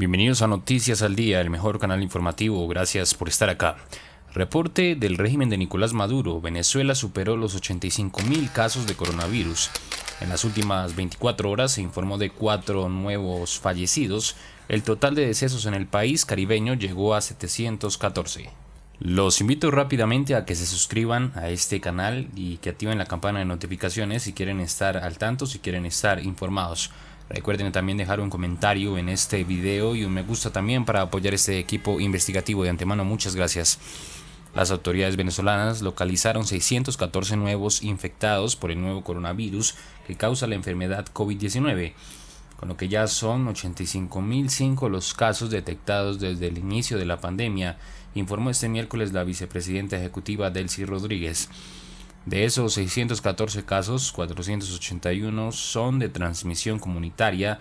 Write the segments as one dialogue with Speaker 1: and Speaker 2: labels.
Speaker 1: Bienvenidos a Noticias al Día, el mejor canal informativo. Gracias por estar acá. Reporte del régimen de Nicolás Maduro. Venezuela superó los 85.000 casos de coronavirus. En las últimas 24 horas se informó de cuatro nuevos fallecidos. El total de decesos en el país caribeño llegó a 714. Los invito rápidamente a que se suscriban a este canal y que activen la campana de notificaciones si quieren estar al tanto, si quieren estar informados. Recuerden también dejar un comentario en este video y un me gusta también para apoyar este equipo investigativo. De antemano, muchas gracias. Las autoridades venezolanas localizaron 614 nuevos infectados por el nuevo coronavirus que causa la enfermedad COVID-19, con lo que ya son 85.005 los casos detectados desde el inicio de la pandemia, informó este miércoles la vicepresidenta ejecutiva Delcy Rodríguez. De esos 614 casos, 481 son de transmisión comunitaria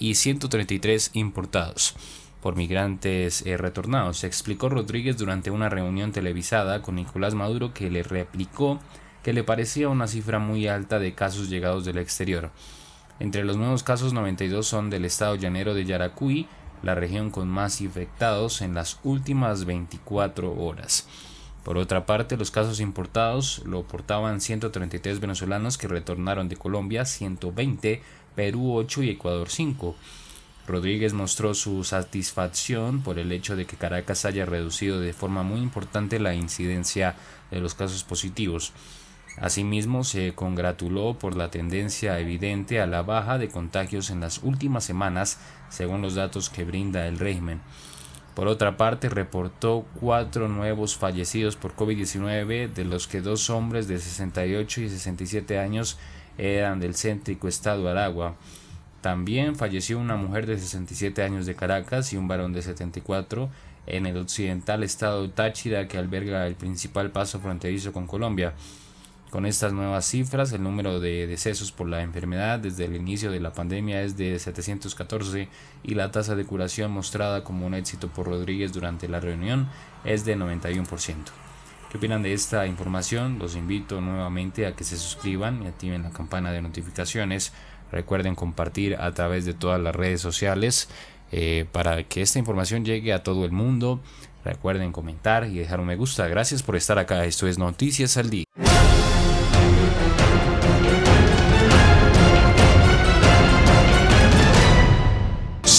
Speaker 1: y 133 importados por migrantes eh, retornados retornados, explicó Rodríguez durante una reunión televisada con Nicolás Maduro que le replicó que le parecía una cifra muy alta de casos llegados del exterior. Entre los nuevos casos 92 son del estado llanero de Yaracuy, la región con más infectados en las últimas 24 horas. Por otra parte, los casos importados lo portaban 133 venezolanos que retornaron de Colombia, 120, Perú 8 y Ecuador 5. Rodríguez mostró su satisfacción por el hecho de que Caracas haya reducido de forma muy importante la incidencia de los casos positivos. Asimismo, se congratuló por la tendencia evidente a la baja de contagios en las últimas semanas, según los datos que brinda el régimen. Por otra parte, reportó cuatro nuevos fallecidos por COVID-19, de los que dos hombres de 68 y 67 años eran del céntrico estado Aragua. También falleció una mujer de 67 años de Caracas y un varón de 74 en el occidental estado Táchira que alberga el principal paso fronterizo con Colombia. Con estas nuevas cifras, el número de decesos por la enfermedad desde el inicio de la pandemia es de 714 y la tasa de curación mostrada como un éxito por Rodríguez durante la reunión es de 91%. ¿Qué opinan de esta información? Los invito nuevamente a que se suscriban y activen la campana de notificaciones. Recuerden compartir a través de todas las redes sociales eh, para que esta información llegue a todo el mundo. Recuerden comentar y dejar un me gusta. Gracias por estar acá. Esto es Noticias al Día.